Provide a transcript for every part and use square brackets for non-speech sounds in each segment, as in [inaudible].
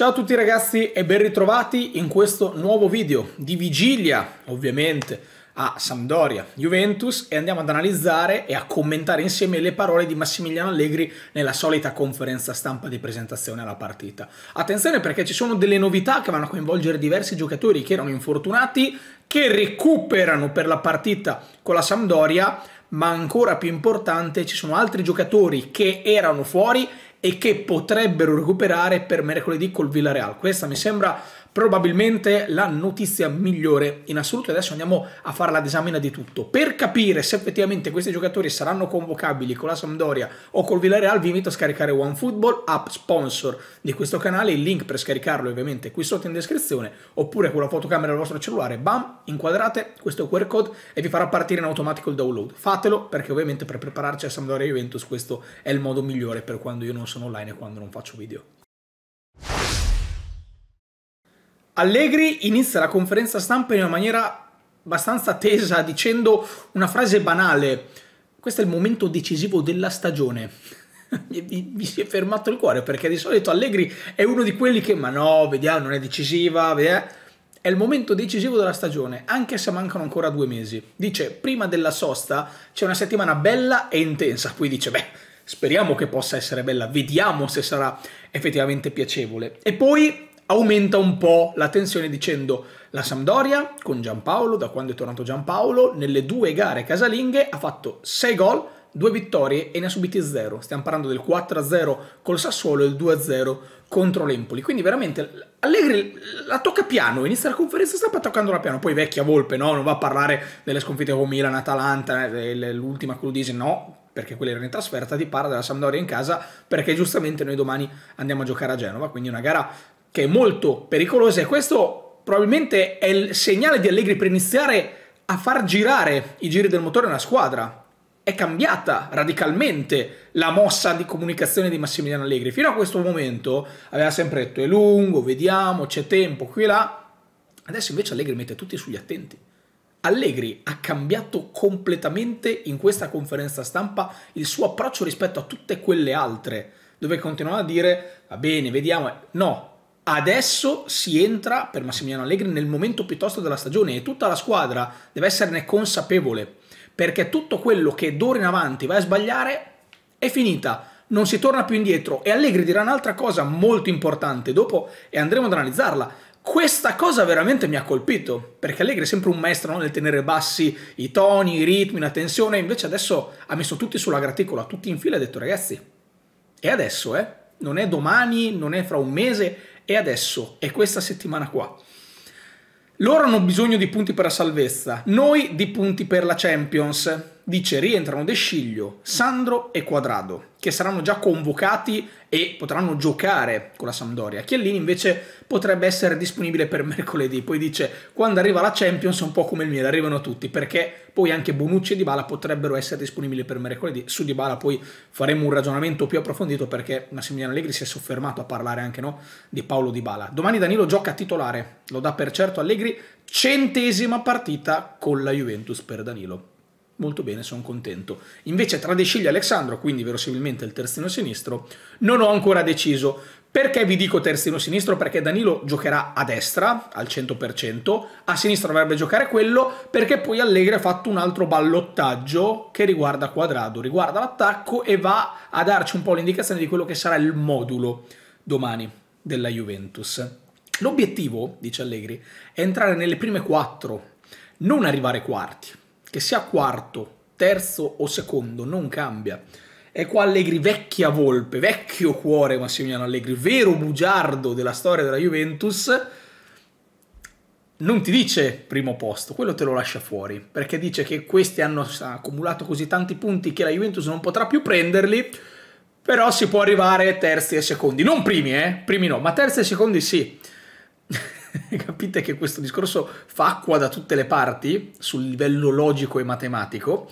Ciao a tutti ragazzi e ben ritrovati in questo nuovo video di vigilia, ovviamente, a Sampdoria Juventus e andiamo ad analizzare e a commentare insieme le parole di Massimiliano Allegri nella solita conferenza stampa di presentazione alla partita. Attenzione perché ci sono delle novità che vanno a coinvolgere diversi giocatori che erano infortunati, che recuperano per la partita con la Sampdoria, ma ancora più importante ci sono altri giocatori che erano fuori e che potrebbero recuperare per mercoledì col Villarreal. Questa mi sembra probabilmente la notizia migliore in assoluto. Adesso andiamo a fare la disamina di tutto. Per capire se effettivamente questi giocatori saranno convocabili con la Sampdoria o col Villarreal, vi invito a scaricare OneFootball, app sponsor di questo canale. Il link per scaricarlo ovviamente qui sotto in descrizione, oppure con la fotocamera del vostro cellulare, bam, inquadrate questo QR code e vi farà partire in automatico il download. Fatelo perché ovviamente per prepararci a Sampdoria Juventus questo è il modo migliore per quando io non sono online e quando non faccio video. Allegri inizia la conferenza stampa in una maniera abbastanza tesa dicendo una frase banale. Questo è il momento decisivo della stagione. mi, [laughs] mi, si è fermato il cuore perché di solito Allegri è uno di quelli che ma no, vediamo, non è decisiva, vediamo. Eh? È il momento decisivo della stagione, anche se mancano ancora due mesi. Dice, prima della sosta c'è una settimana bella e intensa. Poi dice, beh, speriamo che possa essere bella, vediamo se sarà effettivamente piacevole. E poi aumenta un po' la tensione dicendo la Sampdoria con Giampaolo, da quando è tornato Giampaolo, nelle due gare casalinghe ha fatto 6 gol, 2 vittorie e ne ha subiti 0. Stiamo parlando del 4-0 col Sassuolo e il 2-0 contro l'Empoli. Quindi veramente Allegri la tocca piano, inizia la conferenza stampa toccando la piano, poi vecchia Volpe no? non va a parlare delle sconfitte con Milan, Atalanta, eh, l'ultima Cludise, no, perché quella era in trasferta, ti parla della Sampdoria in casa, perché giustamente noi domani andiamo a giocare a Genova, quindi una gara che è molto pericolosa e questo probabilmente è il segnale di Allegri per iniziare a far girare i giri del motore nella squadra. È cambiata radicalmente la mossa di comunicazione di Massimiliano Allegri. Fino a questo momento aveva sempre detto è lungo, vediamo, c'è tempo, qui e là. Adesso invece Allegri mette tutti sugli attenti. Allegri ha cambiato completamente in questa conferenza stampa il suo approccio rispetto a tutte quelle altre, dove continuava a dire va bene, vediamo. No, Adesso si entra per Massimiliano Allegri nel momento piuttosto della stagione e tutta la squadra deve esserne consapevole perché tutto quello che d'ora in avanti va a sbagliare è finita, non si torna più indietro e Allegri dirà un'altra cosa molto importante dopo e andremo ad analizzarla. Questa cosa veramente mi ha colpito, perché Allegri è sempre un maestro no? nel tenere bassi i toni, i ritmi, la tensione, invece adesso ha messo tutti sulla graticola, tutti in fila e ha detto ragazzi, e adesso eh? Non è domani, non è fra un mese, è adesso, è questa settimana qua. Loro hanno bisogno di punti per la salvezza, noi di punti per la Champions dice rientrano De Sciglio, Sandro e Quadrado, che saranno già convocati e potranno giocare con la Sampdoria. Chiellini invece potrebbe essere disponibile per [laughs] mercoledì, poi dice quando arriva la Champions un po' come il miele, arrivano tutti, perché poi anche Bonucci e Dybala potrebbero essere disponibili per mercoledì. Su Dybala poi faremo un ragionamento più approfondito perché Massimiliano Allegri si è soffermato a parlare anche no, di Paolo Dybala. Domani Danilo gioca titolare, lo dà per certo Allegri, centesima partita con la Juventus per Danilo molto bene, sono contento. Invece tra De Scigli e Alessandro, quindi verosimilmente il terzino sinistro, non ho ancora deciso. Perché vi dico terzino sinistro? Perché Danilo giocherà a destra al 100%, a sinistra dovrebbe giocare quello, perché poi Allegri ha fatto un altro ballottaggio che riguarda Quadrado, riguarda l'attacco e va a darci un po' l'indicazione di quello che sarà il modulo domani della Juventus. L'obiettivo, dice Allegri, è entrare nelle prime quattro, non arrivare quarti che sia quarto, terzo o secondo, non cambia. qua Allegri, vecchia volpe, vecchio cuore Massimiliano Allegri, vero bugiardo della storia della Juventus, non ti dice primo posto, quello te lo lascia fuori, perché dice che questi hanno accumulato così tanti punti che la Juventus non potrà più prenderli, però si può arrivare terzi e secondi, non primi, eh? Primi no, ma terzi e secondi sì. [laughs] capite che questo discorso fa acqua da tutte le parti sul livello logico e matematico.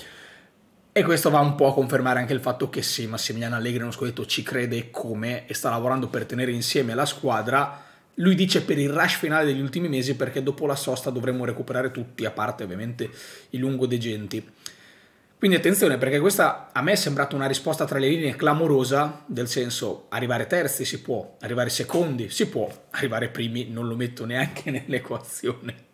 E questo va un po' a confermare anche il fatto che sì, Massimiliano Allegri non scudetto ci crede come e sta lavorando per tenere insieme la squadra. Lui dice per il rush finale degli ultimi mesi perché dopo la sosta dovremmo recuperare tutti, a parte ovviamente i lungo degenti. Quindi attenzione perché questa a me è sembrata una risposta tra le linee clamorosa, nel senso arrivare terzi si può, arrivare secondi si può, arrivare primi non lo metto neanche [laughs] nell'equazione.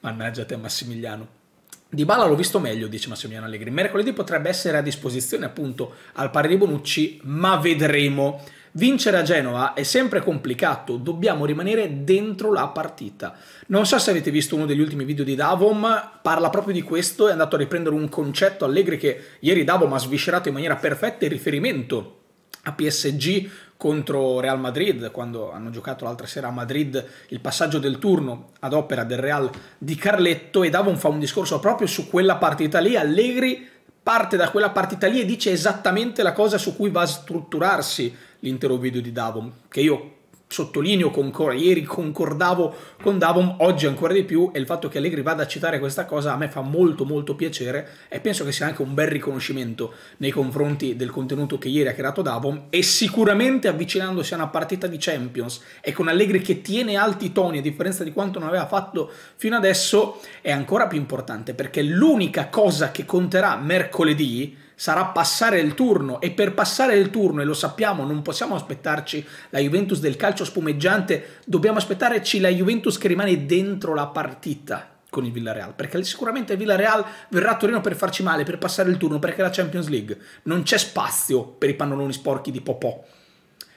Mannaggia te Massimiliano. Di Bala l'ho visto meglio, dice Massimiliano Allegri. Mercoledì potrebbe essere a disposizione appunto al pari di Bonucci, ma vedremo. Vincere a Genova è sempre complicato, dobbiamo rimanere dentro la partita. Non so se avete visto uno degli ultimi video di Davom, parla proprio di questo, è andato a riprendere un concetto Allegri che ieri Davom ha sviscerato in maniera perfetta in riferimento a PSG contro Real Madrid, quando hanno giocato l'altra sera a Madrid il passaggio del turno ad opera del Real di Carletto e Davon fa un discorso proprio su quella partita lì, Allegri parte da quella partita lì e dice esattamente la cosa su cui va a strutturarsi l'intero video di Davon, che io sottolineo concorda, ieri concordavo con Davom, oggi ancora di più e il fatto che Allegri vada a citare questa cosa a me fa molto molto piacere e penso che sia anche un bel riconoscimento nei confronti del contenuto che ieri ha creato Davom e sicuramente avvicinandosi a una partita di Champions e con Allegri che tiene alti i toni a differenza di quanto non aveva fatto fino adesso è ancora più importante perché l'unica cosa che conterà mercoledì sarà passare il turno e per passare il turno, e lo sappiamo, non possiamo aspettarci la Juventus del calcio spumeggiante, dobbiamo aspettarci la Juventus che rimane dentro la partita con il Villarreal, perché sicuramente il Villarreal verrà a Torino per farci male, per passare il turno, perché è la Champions League, non c'è spazio per i pannoloni sporchi di Popò,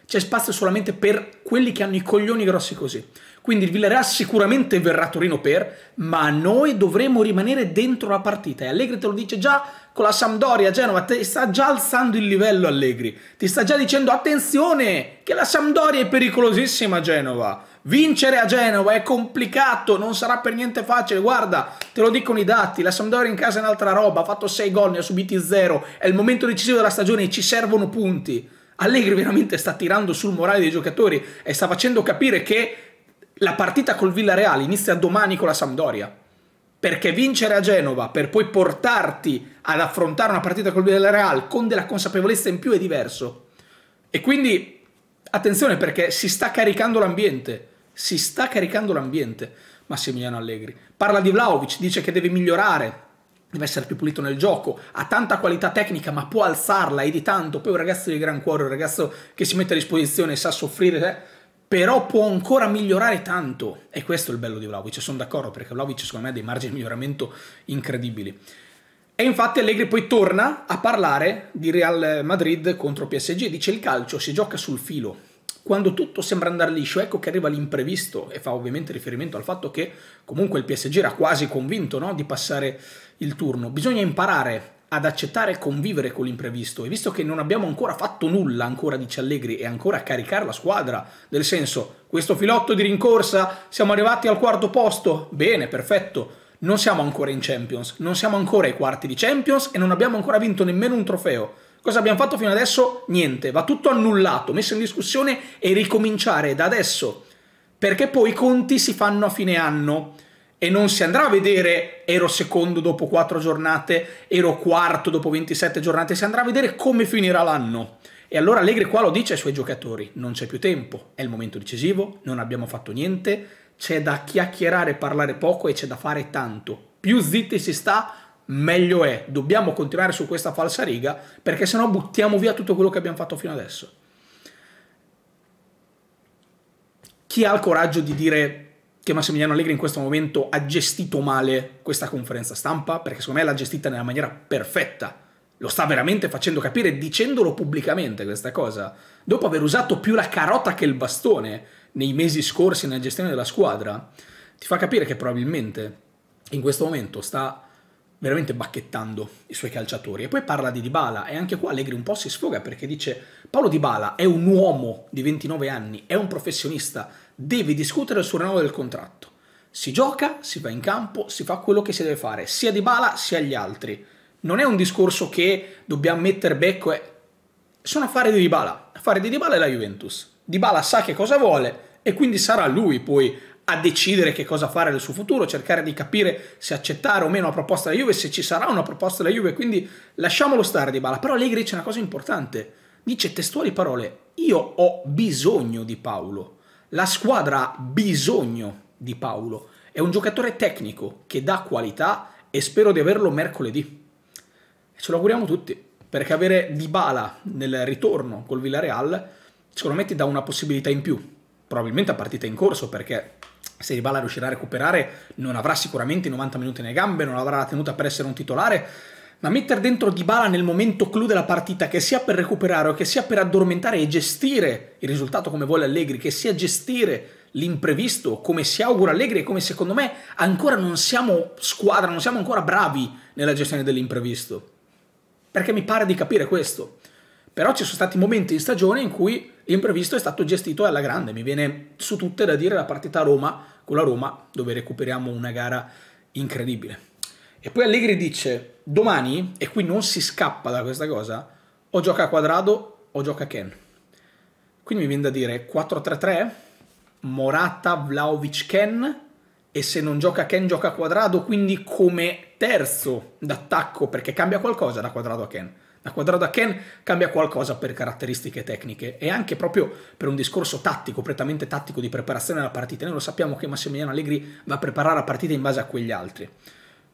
c'è spazio solamente per quelli che hanno i coglioni grossi così. Quindi il Villarreal sicuramente verrà a Torino per, ma noi dovremo rimanere dentro la partita. E Allegri te lo dice già con la Sampdoria, a Genova, ti sta già alzando il livello Allegri. Ti sta già dicendo attenzione che la Sampdoria è pericolosissima a Genova. Vincere a Genova è complicato, non sarà per niente facile. Guarda, te lo dicono i dati, la Sampdoria in casa è un'altra roba, ha fatto 6 gol, ne ha subiti 0. È il momento decisivo della stagione, e ci servono punti. Allegri veramente sta tirando sul morale dei giocatori e sta facendo capire che la partita col Villareal inizia domani con la Sampdoria. Perché vincere a Genova per poi portarti ad affrontare una partita col Villareal con della consapevolezza in più è diverso. E quindi attenzione perché si sta caricando l'ambiente. Si sta caricando l'ambiente. Massimiliano Allegri parla di Vlaovic, dice che deve migliorare, deve essere più pulito nel gioco, ha tanta qualità tecnica ma può alzarla e di tanto, poi un ragazzo di gran cuore, un ragazzo che si mette a disposizione e sa soffrire, eh? però può ancora migliorare tanto. E questo è il bello di Vlaovic, sono d'accordo perché Vlaovic secondo me ha dei margini di miglioramento incredibili. E infatti Allegri poi torna a parlare di Real Madrid contro PSG, dice il calcio si gioca sul filo. Quando tutto sembra andare liscio, ecco che arriva l'imprevisto e fa ovviamente riferimento al fatto che comunque il PSG era quasi convinto no? di passare il turno. Bisogna imparare ad accettare e convivere con l'imprevisto e visto che non abbiamo ancora fatto nulla ancora dice Allegri e ancora a caricare la squadra nel senso questo filotto di rincorsa siamo arrivati al quarto posto bene perfetto non siamo ancora in Champions non siamo ancora ai quarti di Champions e non abbiamo ancora vinto nemmeno un trofeo cosa abbiamo fatto fino adesso? niente va tutto annullato messo in discussione e ricominciare da adesso perché poi i conti si fanno a fine anno e non si andrà a vedere ero secondo dopo quattro giornate, ero quarto dopo 27 giornate, si andrà a vedere come finirà l'anno. E allora Allegri qua lo dice ai suoi giocatori, non c'è più tempo, è il momento decisivo, non abbiamo fatto niente, c'è da chiacchierare parlare poco e c'è da fare tanto. Più zitti si sta, meglio è. Dobbiamo continuare su questa falsa riga perché sennò buttiamo via tutto quello che abbiamo fatto fino adesso. Chi ha il coraggio di dire che Massimiliano Allegri in questo momento ha gestito male questa conferenza stampa, perché secondo me l'ha gestita nella maniera perfetta. Lo sta veramente facendo capire, dicendolo pubblicamente questa cosa. Dopo aver usato più la carota che il bastone nei mesi scorsi nella gestione della squadra, ti fa capire che probabilmente in questo momento sta veramente bacchettando i suoi calciatori. E poi parla di Dybala e anche qua Allegri un po' si sfoga perché dice Paolo Dybala è un uomo di 29 anni, è un professionista, devi discutere sul rinnovo del contratto. Si gioca, si va in campo, si fa quello che si deve fare, sia di Bala sia agli altri. Non è un discorso che dobbiamo mettere becco e... Sono affari di Dybala. Affari di Dybala è la Juventus. Dybala sa che cosa vuole e quindi sarà lui poi a decidere che cosa fare del suo futuro, cercare di capire se accettare o meno la proposta della Juve, se ci sarà una proposta della Juve, quindi lasciamolo stare Dybala. Però Allegri c'è una cosa importante, dice testuali parole, io ho bisogno di Paolo, la squadra ha bisogno di Paolo. È un giocatore tecnico che dà qualità e spero di averlo mercoledì. Ce lo auguriamo tutti, perché avere Dybala nel ritorno col Villarreal secondo me ti dà una possibilità in più, probabilmente a partita in corso, perché se Dybala riuscirà a recuperare non avrà sicuramente i 90 minuti nelle gambe, non avrà la tenuta per essere un titolare, ma mettere dentro Dybala nel momento clou della partita, che sia per recuperare o che sia per addormentare e gestire il risultato come vuole Allegri, che sia gestire l'imprevisto come si augura Allegri e come secondo me ancora non siamo squadra, non siamo ancora bravi nella gestione dell'imprevisto. Perché mi pare di capire questo. Però ci sono stati momenti in stagione in cui l'imprevisto è stato gestito alla grande. Mi viene su tutte da dire la partita a Roma, con la Roma, dove recuperiamo una gara incredibile. E poi Allegri dice, domani, e qui non si scappa da questa cosa, o gioca a Quadrado o gioca a Ken. Quindi mi viene da dire 4-3-3, Morata, Vlaovic, Ken, e se non gioca Ken gioca a Quadrado, quindi come terzo d'attacco, perché cambia qualcosa da Quadrado a Ken. Da Quadrado a Ken cambia qualcosa per caratteristiche tecniche e anche proprio per un discorso tattico, prettamente tattico di preparazione alla partita. Noi lo sappiamo che Massimiliano Allegri va a preparare la partita in base a quegli altri.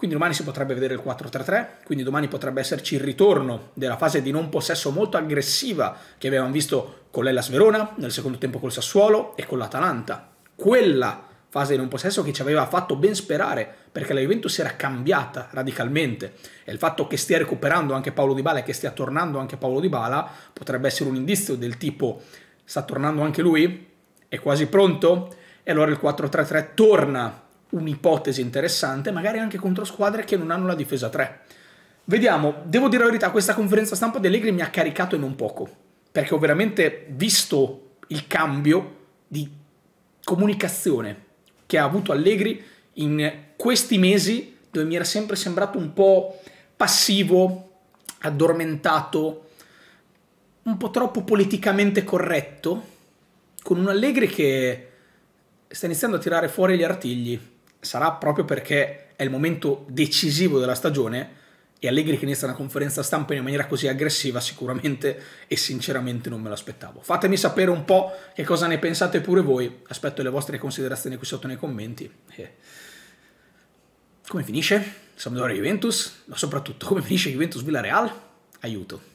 Quindi domani si potrebbe vedere il 4-3-3, quindi domani potrebbe esserci il ritorno della fase di non possesso molto aggressiva che avevamo visto con l'Ellas Verona, nel secondo tempo col Sassuolo e con l'Atalanta. Quella fase di non possesso che ci aveva fatto ben sperare perché la Juventus era cambiata radicalmente e il fatto che stia recuperando anche Paolo Di Bala e che stia tornando anche Paolo Di Bala potrebbe essere un indizio del tipo sta tornando anche lui? È quasi pronto? E allora il 4-3-3 torna un'ipotesi interessante, magari anche contro squadre che non hanno la difesa 3. Vediamo, devo dire la verità, questa conferenza stampa di Allegri mi ha caricato e non poco, perché ho veramente visto il cambio di comunicazione che ha avuto Allegri in questi mesi dove mi era sempre sembrato un po' passivo, addormentato, un po' troppo politicamente corretto, con un Allegri che sta iniziando a tirare fuori gli artigli, sarà proprio perché è il momento decisivo della stagione e Allegri che inizia una conferenza stampa in maniera così aggressiva sicuramente e sinceramente non me l'aspettavo. Fatemi sapere un po' che cosa ne pensate pure voi, aspetto le vostre considerazioni qui sotto nei commenti. Come finisce? Sampdoria Juventus, ma soprattutto come finisce Juventus Villarreal? Aiuto!